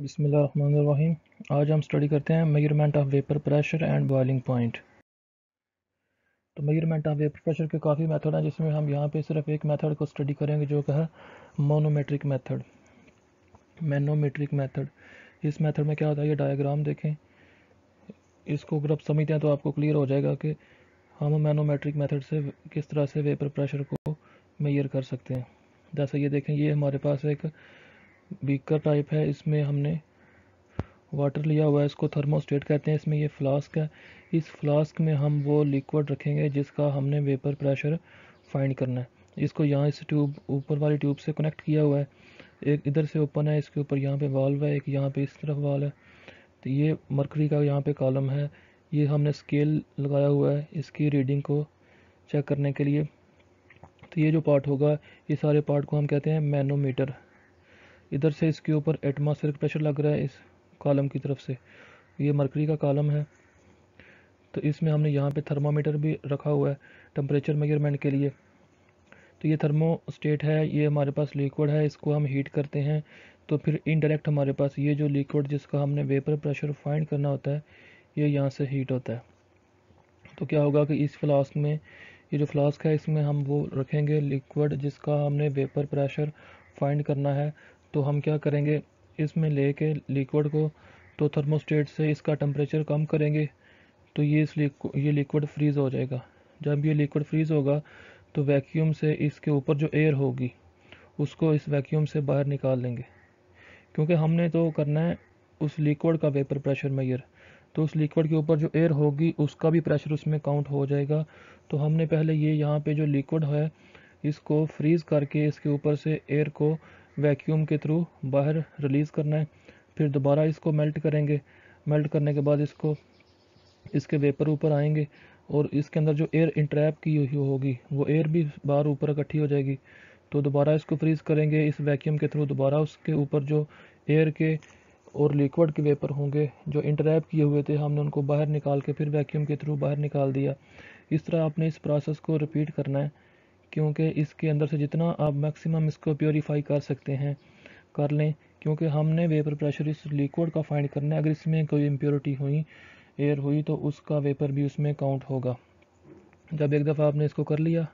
बिसमीम आज हम स्टडी करते हैं measurement of vapour pressure and boiling point तो मेजरमेंट ऑफ वेपर प्रेशर के काफ़ी मेथड हैं जिसमें हम यहाँ पे सिर्फ एक मेथड को स्टडी करेंगे जो कि मोनोमेट्रिक मेथड मैनोमेट्रिक मेथड इस मेथड में क्या होता है ये डायग्राम देखें इसको अगर आप समझते हैं तो आपको क्लियर हो जाएगा कि हम मैनोमेट्रिक मेथड से किस तरह से वेपर प्रेशर को मेयर कर सकते हैं जैसे ये देखें ये हमारे पास एक बीकर टाइप है इसमें हमने वाटर लिया हुआ है इसको थर्मोस्टेट कहते हैं इसमें ये फ्लास्क है इस फ्लास्क में हम वो लिक्विड रखेंगे जिसका हमने वेपर प्रेशर फाइंड करना है इसको यहाँ इस ट्यूब ऊपर वाली ट्यूब से कनेक्ट किया हुआ है एक इधर से ओपन है इसके ऊपर यहाँ पे वाल्व है एक यहाँ पे इस तरफ वाल है तो ये मरकरी का यहाँ पे कॉलम है ये हमने स्केल लगाया हुआ है इसकी रीडिंग को चेक करने के लिए तो ये जो पार्ट होगा ये सारे पार्ट को हम कहते हैं मैनोमीटर इधर से इसके ऊपर एटमॉस्फेरिक प्रेशर लग रहा है इस कॉलम की तरफ से ये मरकरी का कॉलम है तो इसमें हमने यहाँ पे थर्मामीटर भी रखा हुआ है टेम्परेचर मेजरमेंट के लिए तो ये थर्मोस्टेट है ये हमारे पास लिक्विड है इसको हम हीट करते हैं तो फिर इनडायरेक्ट हमारे पास ये जो लिक्विड जिसका हमने वेपर प्रेशर फाइंड करना होता है ये यहाँ से हीट होता है तो क्या होगा कि इस फ्लास्क में ये जो फ्लास्क है इसमें हम वो रखेंगे लिक्विड जिसका हमने वेपर प्रेशर फाइंड करना है तो हम क्या करेंगे इसमें ले कर लिक्विड को तो थर्मोस्टेट से इसका टम्परेचर कम करेंगे तो ये इस ये लिक्विड फ्रीज़ हो जाएगा जब ये लिक्विड फ्रीज़ होगा तो वैक्यूम से इसके ऊपर जो एयर होगी उसको इस वैक्यूम से बाहर निकाल लेंगे क्योंकि हमने तो करना है उस लिक्विड का वेपर प्रेशर मैयर तो उस लिक्विड के ऊपर जो एयर होगी उसका भी प्रेशर उसमें काउंट हो जाएगा तो हमने पहले ये यहाँ पे जो लिक्विड है इसको फ्रीज़ करके इसके ऊपर से एयर को वैक्यूम के थ्रू बाहर रिलीज़ करना है फिर दोबारा इसको मेल्ट करेंगे मेल्ट करने के बाद इसको इसके वेपर ऊपर आएंगे और इसके अंदर जो एयर इंट्रैप की हुई होगी वो एयर भी बाहर ऊपर इकट्ठी हो जाएगी तो दोबारा इसको फ्रीज़ करेंगे इस वैक्यूम के थ्रू दोबारा उसके ऊपर जो एयर के और लिक्विड के वेपर होंगे जो इंटरैप किए हुए थे हमने उनको बाहर निकाल के फिर वैक्यूम के थ्रू बाहर निकाल दिया इस तरह आपने इस प्रोसेस को रिपीट करना है क्योंकि इसके अंदर से जितना आप मैक्सिमम इसको प्योरीफाई कर सकते हैं कर लें क्योंकि हमने वेपर प्रेशर इस लिक्विड का फाइंड करना है अगर इसमें कोई इम्प्योरिटी हुई एयर हुई तो उसका वेपर भी उसमें काउंट होगा जब एक दफ़ा आपने इसको कर लिया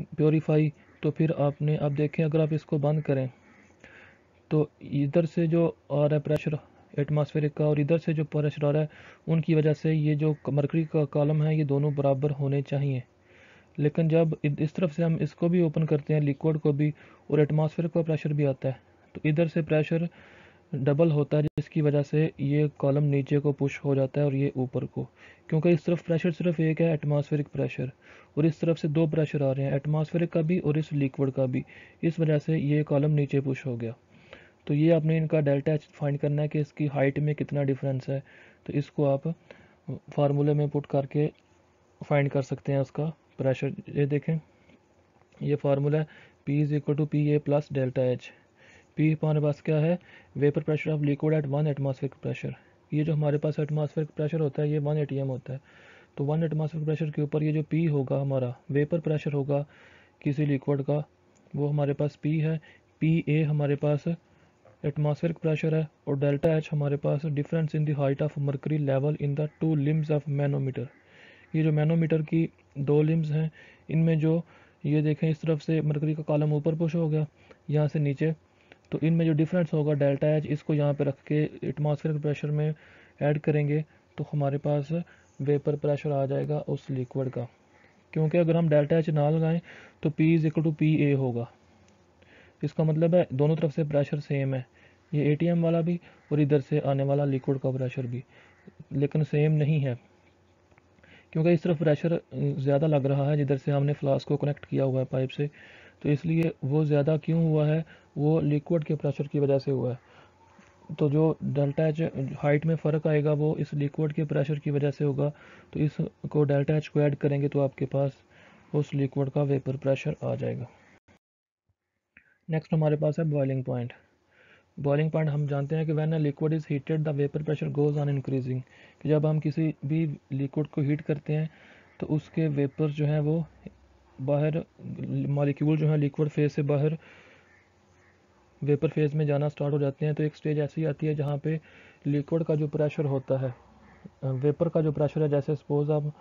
प्योरीफाई तो फिर आपने अब आप देखें अगर आप इसको बंद करें तो इधर से जो आ रहा है प्रेशर एटमॉस्फेरिक का और इधर से जो प्रेशर आ रहा है उनकी वजह से ये जो मरकरी का कॉलम है ये दोनों बराबर होने चाहिए लेकिन जब इस तरफ से हम इसको भी ओपन करते हैं लिक्विड को भी और एटमॉस्फेयर का प्रेशर भी आता है तो इधर से प्रेशर डबल होता है जिसकी वजह से ये कॉलम नीचे को पुश हो जाता है और ये ऊपर को क्योंकि इस तरफ प्रेशर सिर्फ एक है एटमॉस्फेरिक प्रेशर और इस तरफ से दो प्रेशर आ रहे हैं एटमॉस्फेरिक का भी और इस लिक्विड का भी इस वजह से ये कॉलम नीचे पुश हो गया तो ये आपने इनका डेल्टा एच फाइंड करना है कि इसकी हाइट में कितना डिफरेंस है तो इसको आप फार्मूले में पुट करके फाइंड कर सकते हैं उसका प्रेशर ये देखें ये फार्मूला है P is equal to P A plus delta H P हमारे पास क्या है vapour pressure of liquid at one atmospheric pressure ये जो हमारे पास एटमॉस्फेरिक प्रेशर होता है ये वन ए होता है तो वन एटमॉस्फेरिक प्रेशर के ऊपर ये जो पी होगा हमारा वेपर प्रेशर होगा किसी लिक्विड का वो हमारे पास पी है पी ए हमारे पास एटमॉस्फेरिक प्रेशर है और डेल्टा एच हमारे पास difference in the height of mercury level in the two limbs of manometer ये जो मैनोमीटर की दो लिम्स हैं इनमें जो ये देखें इस तरफ से मरकरी का कॉलम ऊपर पुश हो गया यहाँ से नीचे तो इनमें जो डिफरेंस होगा डेल्टा एच इसको यहाँ पे रख के एटमॉस्फेरिक प्रेशर में ऐड करेंगे तो हमारे पास वेपर प्रेशर आ जाएगा उस लिक्विड का क्योंकि अगर हम डेल्टा एच ना लगाएं तो P is equal to P A होगा इसका मतलब है दोनों तरफ से प्रेशर सेम है ये ए वाला भी और इधर से आने वाला लिक्विड का प्रेशर भी लेकिन सेम नहीं है क्योंकि इस तरफ प्रेशर ज़्यादा लग रहा है जिधर से हमने फ्लास्क को कनेक्ट किया हुआ है पाइप से तो इसलिए वो ज़्यादा क्यों हुआ है वो लिक्विड के प्रेशर की वजह से हुआ है तो जो डेल्टा एच हाइट में फ़र्क आएगा वो इस लिक्विड के प्रेशर की वजह से होगा तो इसको डेल्टा एच को ऐड करेंगे तो आपके पास उस लिक्विड का वेपर प्रेशर आ जाएगा नेक्स्ट हमारे पास है बॉइलिंग पॉइंट बॉइलिंग पॉइंट हम जानते हैं कि when a liquid is heated the vapour pressure goes on increasing कि जब हम किसी भी लिक्विड को हीट करते हैं तो उसके वेपर जो हैं वो बाहर मॉलिक्यूल जो है लिक्विड फेज से बाहर वेपर फेज में जाना स्टार्ट हो जाते हैं तो एक स्टेज ऐसी आती है जहाँ पे लिक्विड का जो प्रेशर होता है वेपर का जो प्रेशर है जैसे सपोज़ आप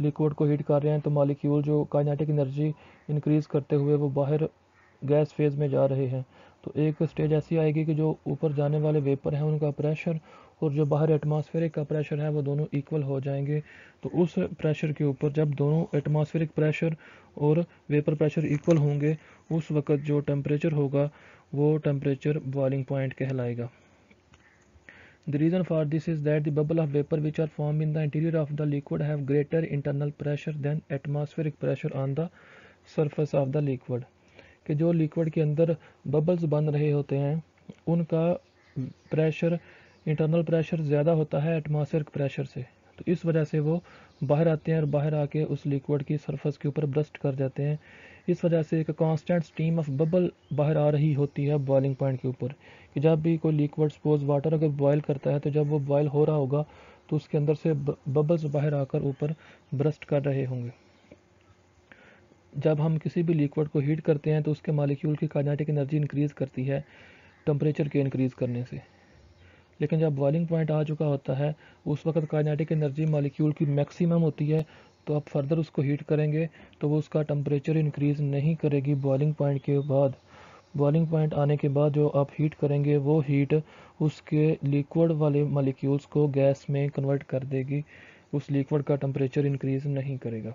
लिक्विड को हीट कर रहे हैं तो मॉलिक्यूल जो काइनेटिक एनर्जी इंक्रीज़ करते हुए वो बाहर गैस फेज़ में जा रहे हैं तो एक स्टेज ऐसी आएगी कि जो ऊपर जाने वाले वेपर हैं उनका प्रेशर और जो बाहर एटमॉस्फेरिक का प्रेशर है वो दोनों इक्वल हो जाएंगे तो उस प्रेशर के ऊपर जब दोनों एटमॉस्फेरिक प्रेशर और वेपर प्रेशर इक्वल होंगे उस वक़्त जो टेम्परेचर होगा वो टेम्परेचर बॉइलिंग पॉइंट कहलाएगा the reason for this is that the bubble of vapour which are form in the interior of the liquid have greater internal pressure than atmospheric pressure on the surface of the liquid कि जो liquid के अंदर bubbles बन रहे होते हैं उनका pressure internal pressure ज़्यादा होता है एटमॉस्फेयर प्रेशर से तो इस वजह से वो बाहर आते हैं और बाहर आके उस लिक्विड की सरफेस के ऊपर ब्रस्ट कर जाते हैं इस वजह से एक कांस्टेंट स्टीम ऑफ बबल बाहर आ रही होती है बॉइलिंग पॉइंट के ऊपर कि जब भी कोई लिक्विड सपोज वाटर अगर बॉयल करता है तो जब वो बॉयल हो रहा होगा तो उसके अंदर से बबल्स बाहर आकर ऊपर ब्रस्ट कर रहे होंगे जब हम किसी भी लिक्विड को हीट करते हैं तो उसके मालिक्यूल की काइनेटिक एनर्जी इंक्रीज़ करती है टम्परेचर के इंक्रीज़ करने से लेकिन जब बॉइलिंग पॉइंट आ चुका होता है उस वक्त काइनेटिक एनर्जी मालिक्यूल की मैक्सिमम होती है तो आप फर्दर उसको हीट करेंगे तो वो उसका टम्परेचर इंक्रीज़ नहीं करेगी बॉइलिंग पॉइंट के बाद बॉइलिंग पॉइंट आने के बाद जो आप हीट करेंगे वो हीट उसके लिक्विड वाले मालिक्यूल्स को गैस में कन्वर्ट कर देगी उस लिक्विड का टम्परेचर इंक्रीज़ नहीं करेगा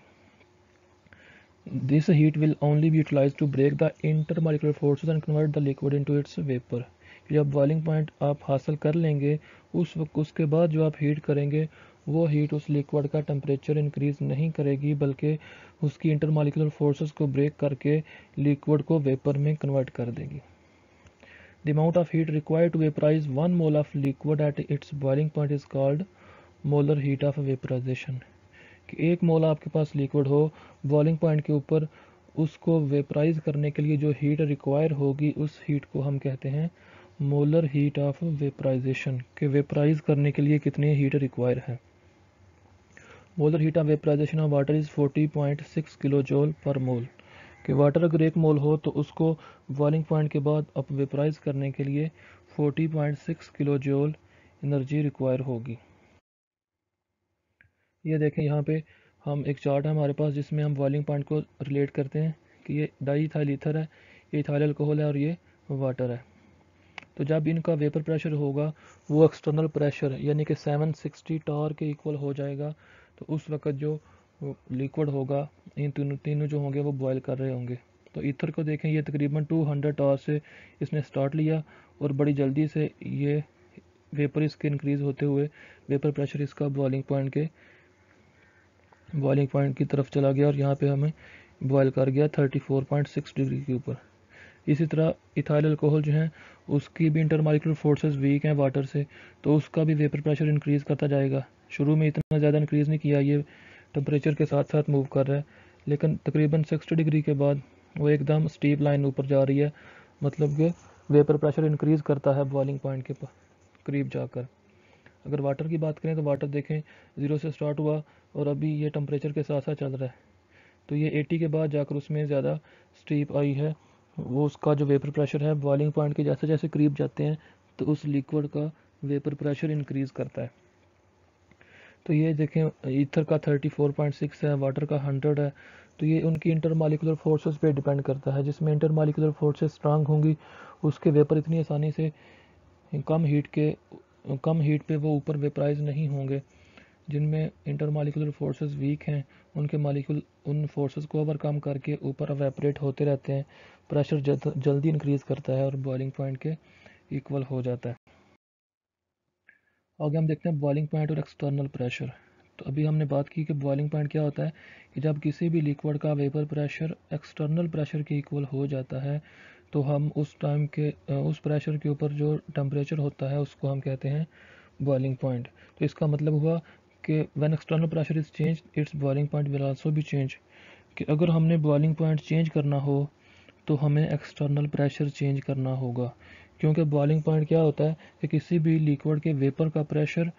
this heat will only will utilise to break the intermolecular intermolecular and convert the liquid into its vapour जब बॉइलिंग पॉइंट आप हासिल कर लेंगे उस वक्त उसके बाद जो आप हीट करेंगे वो हीट उस लिक्विड का टेम्परेचर इंक्रीज नहीं करेगी बल्कि उसकी इंटर मालिकुलर फोर्सेस को ब्रेक करके लिक्विड को वेपर में कन्वर्ट कर देगी the amount of heat required to vaporise one mole of liquid at its boiling point is called molar heat of vaporisation एक मोल आपके पास लिक्विड हो बॉइलिंग पॉइंट के ऊपर उसको वेपराइज करने के लिए जो हीट रिक्वायर होगी उस हीट को हम कहते हैं मोलर हीट ऑफ वेपराइजेशन के वेपराइज करने के लिए कितनी हीट रिक्वायर है molar heat of vaporisation of water is 40.6 kilo joule per मोल कि वाटर अगर एक मोल हो तो उसको बॉइलिंग पॉइंट के बाद अप वेपराइज करने के लिए 40.6 किलो जोल एनर्जी रिक्वायर होगी ये देखें यहाँ पे हम एक चार्ट है हमारे पास जिसमें हम बॉइलिंग पॉइंट को रिलेट करते हैं कि ये डाई थाइल ईथर है ये थाइल अल्कोहल है और ये वाटर है तो जब इनका वेपर प्रेशर होगा वो एक्सटर्नल प्रेशर यानी कि 760 टॉर के इक्वल हो जाएगा तो उस वक्त जो लिक्विड होगा इन तीनों तीनों जो होंगे वो बॉयल कर रहे होंगे तो ईथर को देखें ये तकरीबन 200 टॉर से इसने स्टार्ट लिया और बड़ी जल्दी से ये वेपर इसके इंक्रीज़ होते हुए वेपर प्रेशर इसका बॉइलिंग पॉइंट के बॉइलिंग पॉइंट की तरफ चला गया और यहाँ पे हमें बॉयल कर गया 34.6 डिग्री के ऊपर इसी तरह इथाइल अल्कोहल जो है उसकी भी इंटरमालिकुलर फोर्सेस वीक हैं वाटर से तो उसका भी वेपर प्रेशर इंक्रीज़ करता जाएगा शुरू में इतना ज़्यादा इंक्रीज़ नहीं किया ये टेम्परेचर के साथ साथ मूव कर रहा है लेकिन तकरीबन सिक्सटी डिग्री के बाद वो एकदम स्टीप लाइन ऊपर जा रही है मतलब कि वेपर प्रेशर इंक्रीज़ करता है बॉइलिंग पॉइंट के करीब जाकर अगर वाटर की बात करें तो वाटर देखें ज़ीरो से स्टार्ट हुआ और अभी ये टम्परेचर के साथ साथ चल रहा है तो ये एटी के बाद जाकर उसमें ज़्यादा स्टीप आई है वो उसका जो वेपर प्रेशर है बॉइलिंग पॉइंट के जैसे जैसे करीब जाते हैं तो उस लिक्विड का वेपर प्रेशर इंक्रीज़ करता है तो ये देखें ईथर का 34.6 है वाटर का 100 है तो ये उनकी इंटर मालिकुलर फोर्सेस पे डिपेंड करता है जिसमें इंटर मालिकुलर फोर्सेस स्ट्रांग होंगी उसके वेपर इतनी आसानी से कम हीट के कम हीट पे वो ऊपर वेपराइज नहीं होंगे जिनमें इंटर मालिकुलर फोर्सेज वीक हैं उनके मालिकुल उन फोर्सेज को ओवरकम करके ऊपर अवेपरेट होते रहते हैं प्रेशर जल्दी इंक्रीज़ करता है और बॉइलिंग पॉइंट के इक्वल हो जाता है आगे हम देखते हैं बॉइलिंग पॉइंट और एक्सटर्नल प्रेशर तो अभी हमने बात की कि बॉइलिंग पॉइंट क्या होता है कि जब किसी भी लिक्विड का वेपर प्रेशर एक्सटर्नल प्रेशर के इक्वल हो जाता है तो हम उस टाइम के उस प्रेशर के ऊपर जो टेम्परेचर होता है उसको हम कहते हैं बॉइलिंग पॉइंट तो इसका मतलब हुआ कि when external pressure is change its boiling point will also भी चेंज कि अगर हमने बॉइलिंग पॉइंट चेंज करना हो तो हमें एक्सटर्नल प्रेशर चेंज करना होगा क्योंकि बॉइलिंग पॉइंट क्या होता है कि किसी भी लिक्विड के वेपर का प्रेशर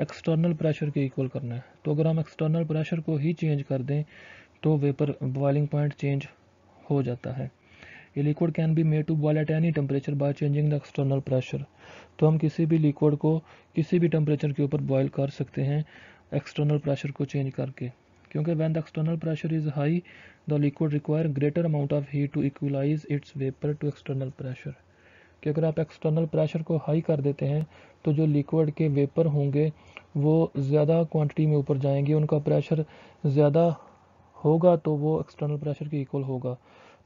एक्सटर्नल प्रेशर के इक्वल करना है तो अगर हम एक्सटर्नल प्रेशर को ही चेंज कर दें तो वेपर बॉइलिंग पॉइंट चेंज हो जाता है ये liquid can be made to boil at any temperature by changing the external pressure तो हम किसी भी लिक्विड को किसी भी टेम्परेचर के ऊपर बॉयल कर सकते हैं एक्सटर्नल प्रेशर को चेंज करके क्योंकि when the external pressure is high the liquid require greater amount of heat to equalise its vapour to external pressure कि अगर आप एक्सटर्नल प्रेशर को हाई कर देते हैं तो जो लिक्विड के वेपर होंगे वो ज़्यादा क्वांटिटी में ऊपर जाएंगे उनका प्रेशर ज़्यादा होगा तो वो एक्सटर्नल प्रेशर के इक्वल होगा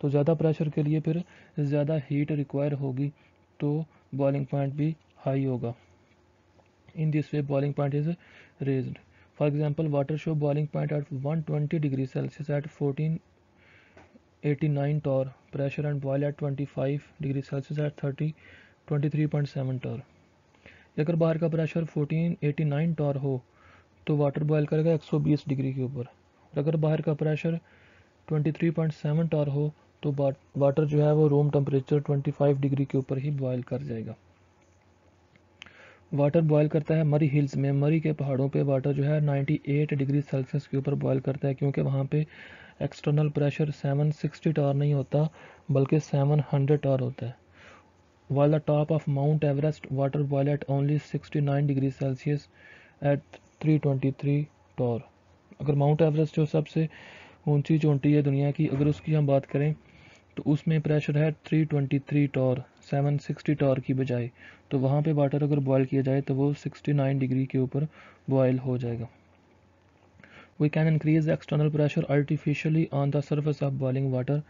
तो ज़्यादा प्रेशर के लिए फिर ज़्यादा हीट रिक्वायर होगी तो बॉइलिंग पॉइंट भी हाई होगा in this way boiling point is raised for example water show boiling point at one twenty degree Celsius at fourteen nine torr pressure and boil at 25 degree Celsius at 30 23.7 torr अगर बाहर का pressure nine Tor हो तो water boil करेगा एक सौ बीस degree के ऊपर अगर बाहर का pressure twenty three point seven torr हो तो वाटर जो है वो room temperature twenty five degree के ऊपर ही बॉयल कर जाएगा वाटर बॉयल करता है मरी हिल्स में मरी के पहाड़ों पे वाटर जो है 98 डिग्री सेल्सियस के ऊपर बॉयल करता है क्योंकि वहाँ पे एक्सटर्नल प्रेशर 760 टार नहीं होता बल्कि 700 टार होता है while the top of Mount Everest water boil at only 69 degree Celsius at 323 twenty अगर माउंट एवरेस्ट जो सबसे ऊंची चोटी है दुनिया की अगर उसकी हम बात करें तो उसमें प्रेशर है थ्री ट्वेंटी 760 टॉर की बजाय तो वहाँ पे वाटर अगर बॉयल किया जाए तो वो 69 डिग्री के ऊपर बॉयल हो जाएगा we can increase the external pressure artificially on the surface of boiling water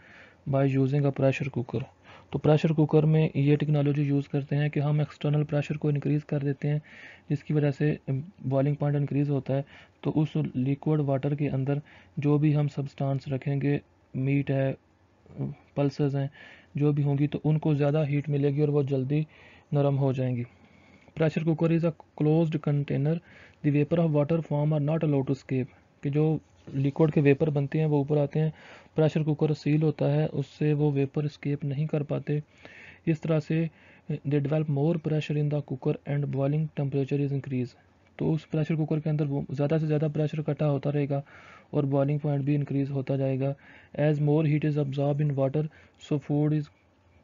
by using a pressure cooker तो प्रेशर कुकर में ये टेक्नोलॉजी यूज़ करते हैं कि हम एक्सटर्नल प्रेशर को इंक्रीज़ कर देते हैं जिसकी वजह से बॉइलिंग पॉइंट इंक्रीज़ होता है तो उस लिक्विड वाटर के अंदर जो भी हम सब्सटेंस रखेंगे मीट है पल्सेस हैं जो भी होंगी तो उनको ज़्यादा हीट मिलेगी और वो जल्दी नरम हो जाएंगी pressure cooker is a closed container the vapour of water form are not allowed to escape कि जो लिक्विड के वेपर बनते हैं वो ऊपर आते हैं प्रेशर कुकर सील होता है उससे वो वेपर स्केप नहीं कर पाते इस तरह से they develop more pressure in the cooker and boiling temperature is increase तो उस प्रेशर कुकर के अंदर वो ज़्यादा से ज़्यादा प्रेशर इकट्ठा होता रहेगा और बॉइलिंग पॉइंट भी इंक्रीज़ होता जाएगा as more heat is absorb in water so food is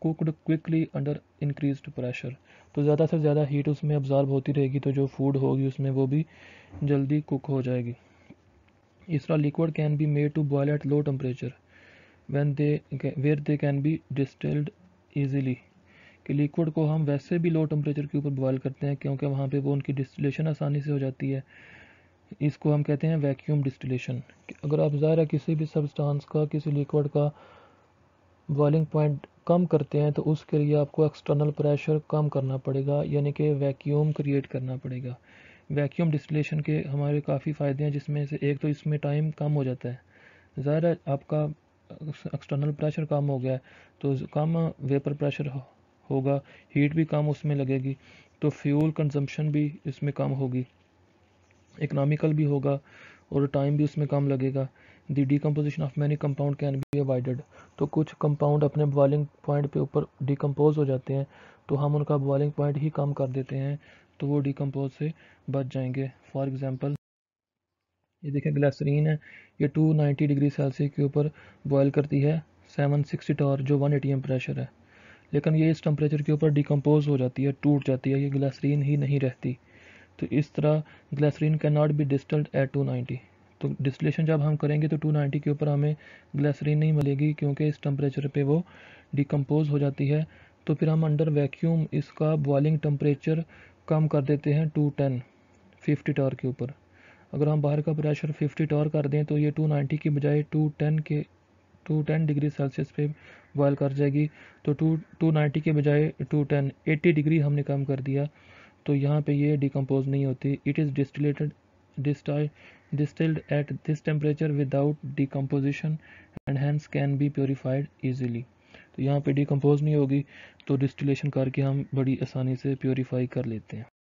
cooked quickly under increase pressure तो ज़्यादा से ज़्यादा हीट उसमें ऑब्जॉर्ब होती रहेगी तो जो फूड होगी उसमें वो भी जल्दी कुक हो जाएगी इस तरह liquid can be made to boil at low temperature when they where they can be distilled easily कि लिक्विड को हम वैसे भी लो टेम्परेचर के ऊपर बॉयल करते हैं क्योंकि वहाँ पे वो उनकी डिस्टिलेशन आसानी से हो जाती है इसको हम कहते हैं वैक्यूम डिस्टिलेशन अगर आप ज़ाहिर है किसी भी सब्सटेंस का किसी लिक्विड का बॉइलिंग पॉइंट कम करते हैं तो उसके लिए आपको एक्सटर्नल प्रेशर कम करना पड़ेगा यानी कि वैक्यूम क्रिएट करना पड़ेगा वैक्यूम डिस्टिलेशन के हमारे काफ़ी फ़ायदे हैं जिसमें से एक तो इसमें टाइम कम हो जाता है ज़ाहिर है आपका एक्सटर्नल प्रेशर कम हो गया है तो कम वेपर प्रेशर होगा हीट भी कम उसमें लगेगी तो फ्यूल कंजम्पशन भी इसमें कम होगी इकनॉमिकल भी होगा और टाइम भी उसमें कम लगेगा the decomposition of many compound can be avoided तो कुछ कंपाउंड अपने बॉइलिंग पॉइंट पे ऊपर डिकम्पोज हो जाते हैं तो हम उनका बॉइलिंग पॉइंट ही कम कर देते हैं तो वो डिकम्पोज से बच जाएंगे फॉर एग्ज़ाम्पल ये देखें ग्लासरीन है ये 290 डिग्री सेल्सियस के ऊपर बॉयल करती है 760 टॉर जो 1 एम प्रेशर है लेकिन ये इस टेम्परेचर के ऊपर डिकम्पोज हो जाती है टूट जाती है ये ग्लासरीन ही नहीं रहती तो इस तरह glycerine can not be distilled at ninety तो डिस्टिलेशन जब हम करेंगे तो 290 के ऊपर हमें ग्लासरीन नहीं मिलेगी क्योंकि इस टेम्परेचर पे वो डिकम्पोज हो जाती है तो फिर हम अंडर वैक्यूम इसका बॉइलिंग टेम्परेचर कम कर देते हैं 210 50 टॉर के ऊपर अगर हम बाहर का प्रेशर 50 टॉर कर दें तो ये 290 की बजाय 210 के 210 डिग्री सेल्सियस पे बॉयल कर जाएगी तो टू नाइन्टी के बजाय टेन 80 डिग्री हमने कम कर दिया तो यहाँ पे ये डिकम्पोज नहीं होती it is distillated distilled at this temperature without decomposition and hence can be purified easily तो यहाँ पे डिकम्पोज नहीं होगी तो डिस्टिलेशन करके हम बड़ी आसानी से प्योरीफाई कर लेते हैं